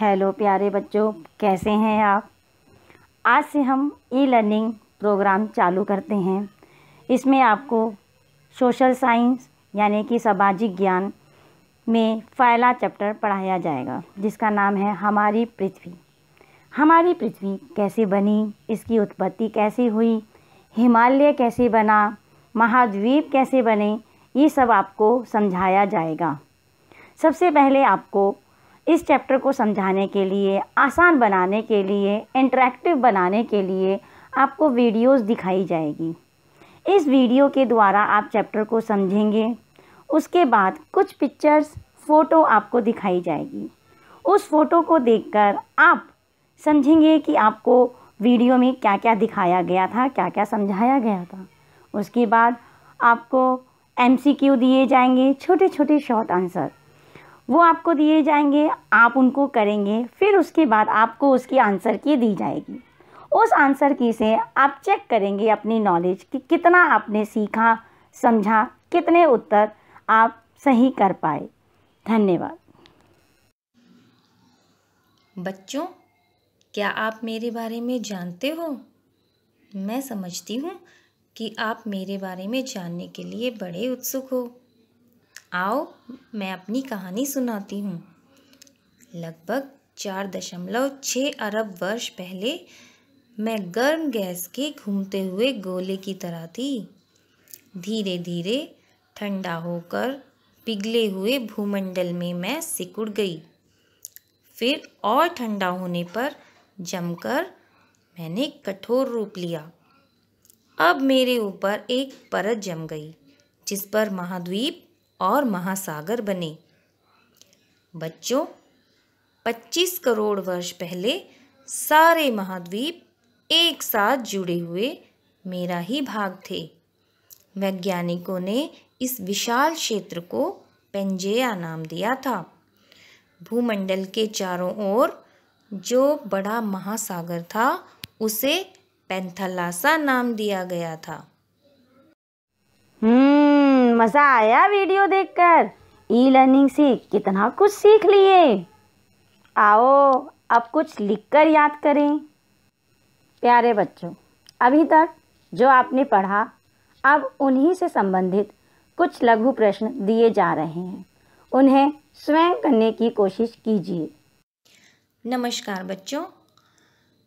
hello प्यारे बच्चों कैसे हैं आप आज से हम ई लर्निंग प्रोग्राम चालू करते हैं इसमें आपको सोशल साइंस यानी कि सामाजिक ज्ञान में पहला चैप्टर पढ़ाया जाएगा जिसका नाम है हमारी पृथ्वी हमारी पृथ्वी कैसे बनी इसकी उत्पत्ति कैसे हुई हिमालय कैसे बना महाद्वीप कैसे बने ये सब आपको समझाया जाएगा सबसे पहले आपको इस चैप्टर को समझाने के लिए आसान बनाने के लिए इंटरेक्टिव बनाने के लिए आपको वीडियोस दिखाई जाएगी इस वीडियो के द्वारा आप चैप्टर को समझेंगे उसके बाद कुछ पिक्चर्स फ़ोटो आपको दिखाई जाएगी उस फ़ोटो को देखकर आप समझेंगे कि आपको वीडियो में क्या क्या दिखाया गया था क्या क्या समझाया गया था उसके बाद आपको एमसीक्यू दिए जाएंगे छोटे छोटे शॉर्ट आंसर वो आपको दिए जाएंगे आप उनको करेंगे फिर उसके बाद आपको उसकी आंसर की दी जाएगी उस आंसर की से आप चेक करेंगे अपनी नॉलेज कि कितना आपने सीखा समझा कितने उत्तर आप सही कर पाए धन्यवाद बच्चों क्या आप मेरे बारे में जानते हो मैं समझती हूँ कि आप मेरे बारे में जानने के लिए बड़े उत्सुक हो आओ मैं अपनी कहानी सुनाती हूँ लगभग चार दशमलव छः अरब वर्ष पहले मैं गर्म गैस के घूमते हुए गोले की तरह थी धीरे धीरे ठंडा होकर पिघले हुए भूमंडल में मैं सिकुड़ गई फिर और ठंडा होने पर जमकर मैंने कठोर रूप लिया अब मेरे ऊपर एक परत जम गई जिस पर महाद्वीप और महासागर बने बच्चों 25 करोड़ वर्ष पहले सारे महाद्वीप एक साथ जुड़े हुए मेरा ही भाग थे वैज्ञानिकों ने इस विशाल क्षेत्र को पेंजेया नाम दिया था भूमंडल के चारों ओर जो बड़ा महासागर था उसे पेंथलासा नाम दिया गया था मज़ा आया वीडियो देखकर ई लर्निंग से कितना कुछ सीख लिए आओ अब कुछ लिखकर याद करें प्यारे बच्चों अभी तक जो आपने पढ़ा अब उन्हीं से संबंधित कुछ लघु प्रश्न दिए जा रहे हैं उन्हें स्वयं करने की कोशिश कीजिए नमस्कार बच्चों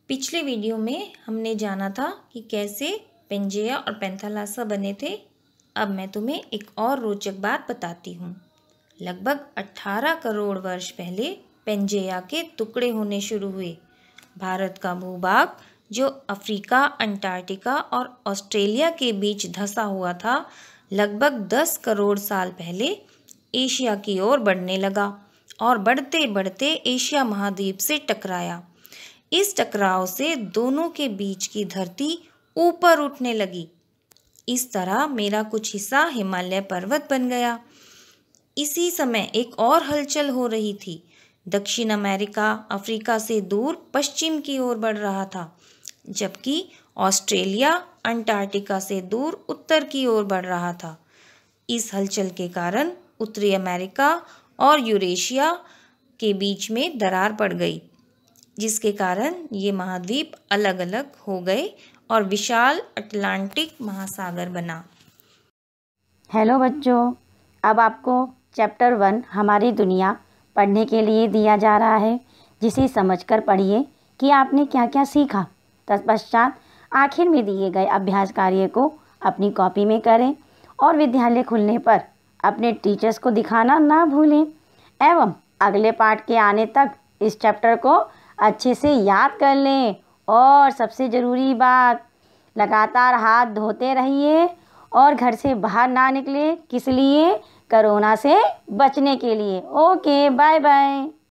पिछले वीडियो में हमने जाना था कि कैसे पेंजेया और पेंथालासा बने थे अब मैं तुम्हें एक और रोचक बात बताती हूँ लगभग 18 करोड़ वर्ष पहले पेंजेया के टुकड़े होने शुरू हुए भारत का भूभाग जो अफ्रीका अंटार्कटिका और ऑस्ट्रेलिया के बीच धंसा हुआ था लगभग 10 करोड़ साल पहले एशिया की ओर बढ़ने लगा और बढ़ते बढ़ते एशिया महाद्वीप से टकराया इस टकराव से दोनों के बीच की धरती ऊपर उठने लगी इस तरह मेरा कुछ हिस्सा हिमालय पर्वत बन गया इसी समय एक और हलचल हो रही थी दक्षिण अमेरिका अफ्रीका से दूर पश्चिम की ओर बढ़ रहा था जबकि ऑस्ट्रेलिया अंटार्कटिका से दूर उत्तर की ओर बढ़ रहा था इस हलचल के कारण उत्तरी अमेरिका और यूरेशिया के बीच में दरार पड़ गई जिसके कारण ये महाद्वीप अलग अलग हो गए और विशाल अटलांटिक महासागर बना हेलो बच्चों अब आपको चैप्टर वन हमारी दुनिया पढ़ने के लिए दिया जा रहा है जिसे समझकर पढ़िए कि आपने क्या क्या सीखा तत्पश्चात आखिर में दिए गए अभ्यास कार्य को अपनी कॉपी में करें और विद्यालय खुलने पर अपने टीचर्स को दिखाना ना भूलें एवं अगले पार्ट के आने तक इस चैप्टर को अच्छे से याद कर लें और सबसे ज़रूरी बात लगातार हाथ धोते रहिए और घर से बाहर ना निकले किस लिए करोना से बचने के लिए ओके बाय बाय